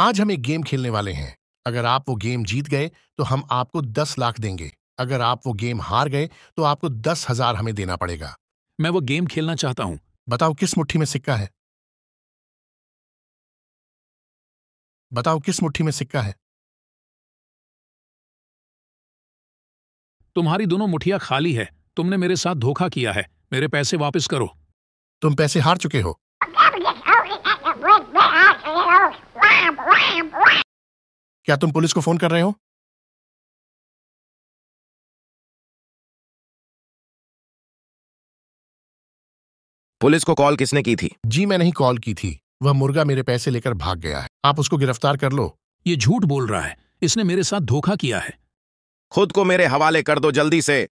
आज हम एक गेम खेलने वाले हैं अगर आप वो गेम जीत गए तो हम आपको दस लाख देंगे अगर आप वो गेम हार गए तो आपको दस हजार हमें देना पड़ेगा मैं वो गेम खेलना चाहता हूं बताओ किस मुट्ठी में सिक्का है बताओ किस मुट्ठी में सिक्का है तुम्हारी दोनों मुठिया खाली है तुमने मेरे साथ धोखा किया है मेरे पैसे वापस करो तुम पैसे हार चुके हो क्या तुम पुलिस को फोन कर रहे हो पुलिस को कॉल किसने की थी जी मैं नहीं कॉल की थी वह मुर्गा मेरे पैसे लेकर भाग गया है आप उसको गिरफ्तार कर लो ये झूठ बोल रहा है इसने मेरे साथ धोखा किया है खुद को मेरे हवाले कर दो जल्दी से